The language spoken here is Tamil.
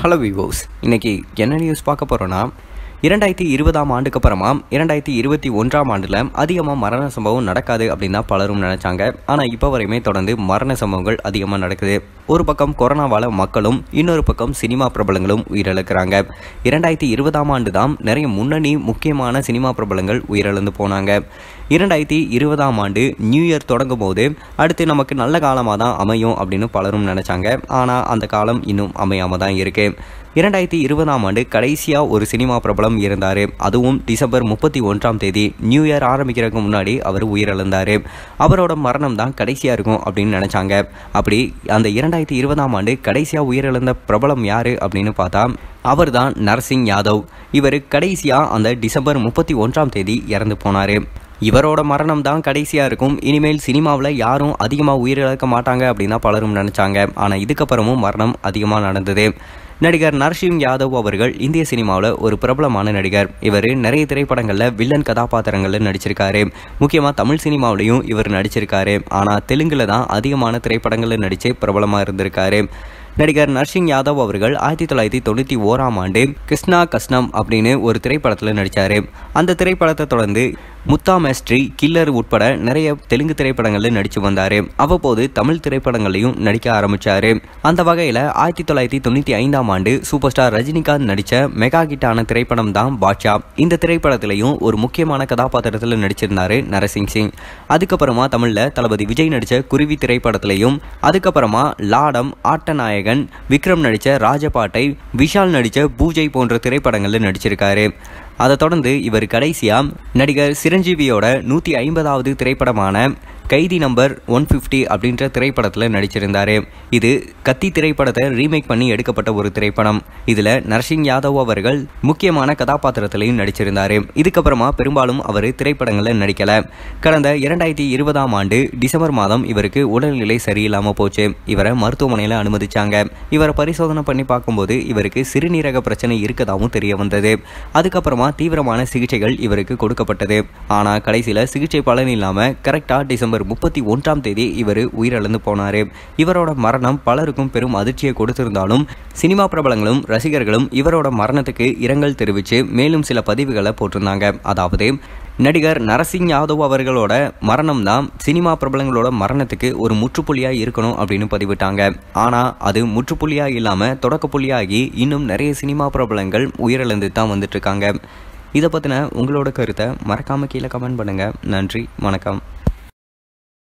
ஹலோ விவோஸ் இன்றைக்கி என்ன நியூஸ் பார்க்க போகிறோன்னா இரண்டாயிரத்தி இருபதாம் ஆண்டுக்கு அப்புறமா இரண்டாயிரத்தி இருபத்தி ஒன்றாம் ஆண்டில் அதிகமாக மரண சம்பவம் நடக்காது அப்படின்னு தான் பலரும் நினச்சாங்க ஆனால் இப்போ வரையுமே தொடர்ந்து மரண சம்பவங்கள் அதிகமாக நடக்குது ஒரு பக்கம் கொரோனாவால் மக்களும் இன்னொரு பக்கம் சினிமா பிரபலங்களும் உயிரிழக்கிறாங்க இரண்டாயிரத்தி இருபதாம் ஆண்டு தான் நிறைய முன்னணி முக்கியமான சினிமா பிரபலங்கள் உயிரிழந்து போனாங்க இரண்டாயிரத்தி இருபதாம் ஆண்டு நியூ இயர் தொடங்கும் போது அடுத்து நமக்கு நல்ல காலமாக தான் அமையும் அப்படின்னு பலரும் நினச்சாங்க ஆனால் அந்த காலம் இன்னும் அமையாமல் தான் இருக்குது இரண்டாயிரத்தி இருபதாம் ஆண்டு கடைசியாக ஒரு சினிமா பிரபலம் இருந்தார் அதுவும் டிசம்பர் முப்பத்தி ஒன்றாம் தேதி நியூ இயர் ஆரம்பிக்கிறதுக்கு முன்னாடி அவர் உயிரிழந்தார் அவரோட மரணம் தான் கடைசியாக இருக்கும் அப்படின்னு நினச்சாங்க அப்படி அந்த இரண்டாயிரத்தி இருபதாம் ஆண்டு கடைசியாக உயிரிழந்த பிரபலம் யார் அப்படின்னு பார்த்தா அவர் தான் நரசிங் யாதவ் இவர் கடைசியாக அந்த டிசம்பர் முப்பத்தி ஒன்றாம் தேதி இறந்து போனார் இவரோட மரணம் தான் கடைசியாக இருக்கும் இனிமேல் சினிமாவில் யாரும் அதிகமாக உயிரிழக்க மாட்டாங்க அப்படின்னா பலரும் நினச்சாங்க ஆனால் இதுக்கப்புறமும் மரணம் அதிகமாக நடந்தது நடிகர் நரசிம் யாதவ் அவர்கள் இந்திய சினிமாவில் ஒரு பிரபலமான நடிகர் இவர் நிறைய திரைப்படங்களில் வில்லன் கதாபாத்திரங்களில் நடிச்சிருக்காரு முக்கியமாக தமிழ் சினிமாவிலையும் இவர் நடிச்சிருக்காரு ஆனால் தெலுங்கில் தான் அதிகமான திரைப்படங்களில் நடித்து பிரபலமாக இருந்திருக்காரு நடிகர் நர்சிங் யாதவ் அவர்கள் ஆயிரத்தி தொள்ளாயிரத்தி தொண்ணூற்றி ஓராம் ஆண்டு கிருஷ்ணா கஷ்ணம் அப்படின்னு ஒரு திரைப்படத்தில் நடித்தார் அந்த திரைப்படத்தை தொடர்ந்து முத்தாமஸ்ட்ரி கில்லர் உட்பட நிறைய தெலுங்கு திரைப்படங்களில் நடித்து வந்தார் அவ்வப்போது தமிழ் திரைப்படங்களையும் நடிக்க ஆரம்பித்தார் அந்த வகையில் ஆயிரத்தி தொள்ளாயிரத்தி தொண்ணூற்றி ஐந்தாம் ஆண்டு சூப்பர் ஸ்டார் ரஜினிகாந்த் நடித்த மெகா ஹிட்டான திரைப்படம் தான் பாட்ஷா இந்த திரைப்படத்திலையும் ஒரு முக்கியமான கதாபாத்திரத்தில் நடிச்சிருந்தார் நரசிங் சிங் அதுக்கப்புறமா தமிழில் தளபதி விஜய் நடித்த குருவி திரைப்படத்திலையும் அதுக்கப்புறமா லாடம் ஆட்டநாயகன் விக்ரம் நடித்த ராஜபாட்டை விஷால் நடித்த பூஜை போன்ற திரைப்படங்களில் நடிச்சிருக்காரு அதை தொடர்ந்து இவர் கடைசியாக நடிகர் சிரஞ்சீவியோட நூற்றி ஐம்பதாவது திரைப்படமான கைதி நம்பர் ஒன் ஃபிஃப்டி அப்படின்ற திரைப்படத்தில் நடிச்சிருந்தார் இது கத்தி திரைப்படத்தை ரீமேக் பண்ணி எடுக்கப்பட்ட ஒரு திரைப்படம் இதில் நரசிங் யாதவ் அவர்கள் முக்கியமான கதாபாத்திரத்திலையும் நடிச்சிருந்தார் இதுக்கப்புறமா பெரும்பாலும் அவர் திரைப்படங்களில் நடிக்கல கடந்த இரண்டாயிரத்தி இருபதாம் ஆண்டு டிசம்பர் மாதம் இவருக்கு உடல்நிலை சரியில்லாமல் போச்சு இவரை மருத்துவமனையில் அனுமதிச்சாங்க இவரை பரிசோதனை பண்ணி பார்க்கும்போது இவருக்கு சிறுநீரக பிரச்சனை இருக்கதாகவும் தெரிய வந்தது அதுக்கப்புறமா தீவிரமான சிகிச்சைகள் இவருக்கு கொடுக்கப்பட்டது ஆனால் கடைசியில் சிகிச்சை பலன் இல்லாமல் கரெக்டாக டிசம்பர் டிசம்பர் முப்பத்தி ஒன்றாம் தேதி இவர் உயிரிழந்து போனார் இவரோட மரணம் பலருக்கும் பெரும் அதிர்ச்சியை கொடுத்திருந்தாலும் சினிமா பிரபலங்களும் ரசிகர்களும் இவரோட மரணத்துக்கு இரங்கல் தெரிவித்து மேலும் சில பதிவுகளை போட்டிருந்தாங்க அதாவது நடிகர் நரசிங் யாதவ் அவர்களோட மரணம் தான் சினிமா பிரபலங்களோட மரணத்துக்கு ஒரு முற்றுப்புள்ளியாக இருக்கணும் அப்படின்னு பதிவிட்டாங்க ஆனால் அது முற்றுப்புள்ளியாக இல்லாமல் தொடக்கப்புள்ளியாகி இன்னும் நிறைய சினிமா பிரபலங்கள் உயிரிழந்து தான் வந்துட்டு இருக்காங்க இதை பற்றின உங்களோட கருத்தை மறக்காமல் கீழே கமெண்ட் பண்ணுங்கள் நன்றி வணக்கம்